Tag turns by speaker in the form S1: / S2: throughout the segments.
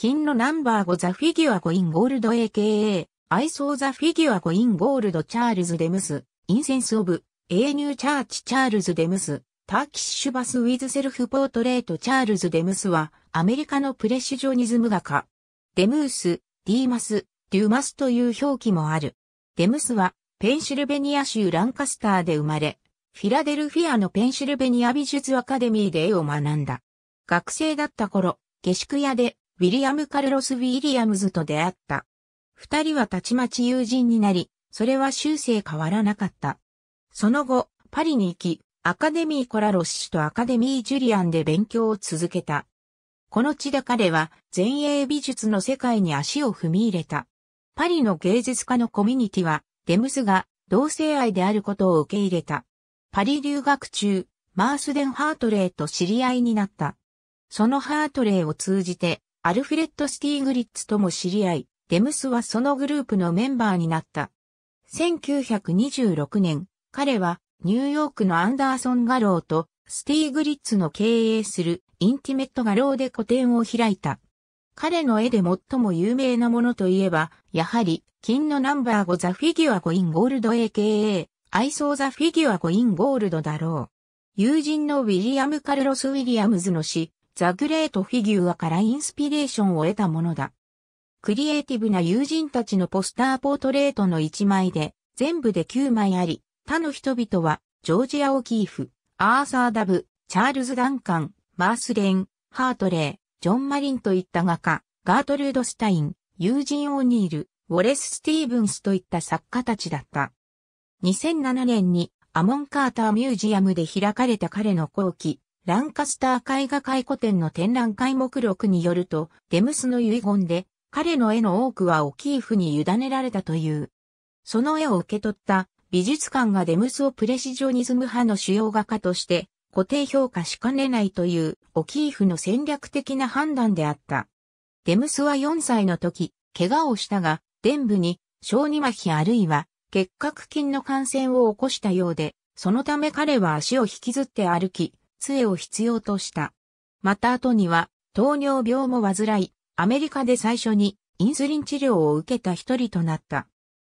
S1: 金のナンバー5ザ・フィギュア5インゴールド AKA、アイソー・ザ・フィギュア u イン・ゴールド・チャールズ・デムス、インセンス・オブ、エーニュー・チャーチ・チャールズ・デムス、ターキッシュバス・ウィズ・セルフ・ポートレートチャールズ・デムスは、アメリカのプレシジョニズム画家。デムース、ディーマス、デューマスという表記もある。デムスは、ペンシルベニア州ランカスターで生まれ、フィラデルフィアのペンシルベニア美術アカデミーで絵を学んだ。学生だった頃、下宿屋でウィリアム・カルロス・ウィリアムズと出会った。二人はたちまち友人になり、それは終生変わらなかった。その後、パリに行き、アカデミー・コラロッシュとアカデミー・ジュリアンで勉強を続けた。この地で彼は前衛美術の世界に足を踏み入れた。パリの芸術家のコミュニティは、デムスが同性愛であることを受け入れた。パリ留学中、マースデン・ハートレイと知り合いになった。そのハートレイを通じて、アルフレッド・スティーグリッツとも知り合い、デムスはそのグループのメンバーになった。1926年、彼はニューヨークのアンダーソン・ガローとスティーグリッツの経営するインティメットガローで個展を開いた。彼の絵で最も有名なものといえば、やはり、金のナンバー5ザ・フィギュア5インゴールド AKA、愛想ザ・フィギュア5インゴールドだろう。友人のウィリアム・カルロス・ウィリアムズの詩、ザ・グレート・フィギュアからインスピレーションを得たものだ。クリエイティブな友人たちのポスターポートレートの1枚で、全部で9枚あり、他の人々は、ジョージア・オキーフ、アーサー・ダブ、チャールズ・ダンカン、マース・レン、ハートレイ、ジョン・マリンといった画家、ガートルード・スタイン、ユージン・オニール、ウォレス・スティーブンスといった作家たちだった。2007年にアモン・カーター・ミュージアムで開かれた彼の後期、ランカスター絵画回顧展の展覧会目録によると、デムスの遺言で、彼の絵の多くはオキーフに委ねられたという。その絵を受け取った美術館がデムスをプレシジョニズム派の主要画家として固定評価しかねないというオキーフの戦略的な判断であった。デムスは4歳の時、怪我をしたが、伝部に小児麻痺あるいは結核菌の感染を起こしたようで、そのため彼は足を引きずって歩き、杖を必要とした。また後には糖尿病も患い、アメリカで最初にインスリン治療を受けた一人となった。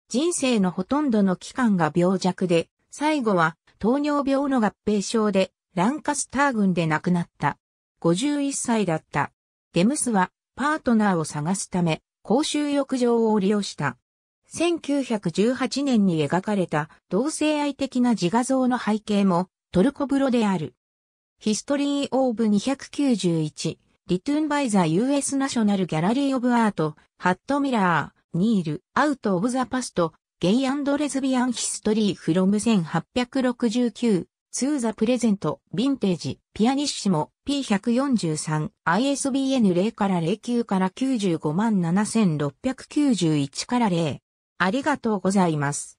S1: 人生のほとんどの期間が病弱で、最後は糖尿病の合併症でランカスター郡で亡くなった。51歳だった。デムスはパートナーを探すため公衆浴場を利用した。1918年に描かれた同性愛的な自画像の背景もトルコ風呂である。ヒストリー・オーブ291、リトゥーンバイザ US ナショナル・ギャラリー・オブ・アート、ハット・ミラー、ニール、アウト・オブ・ザ・パスト、ゲイレズビアン・ヒストリー・フロム1869、ツー・ザ・プレゼント、ヴィンテージ、ピアニッシモ、P143、ISBN 0から09から95万7691から0。ありがとうございます。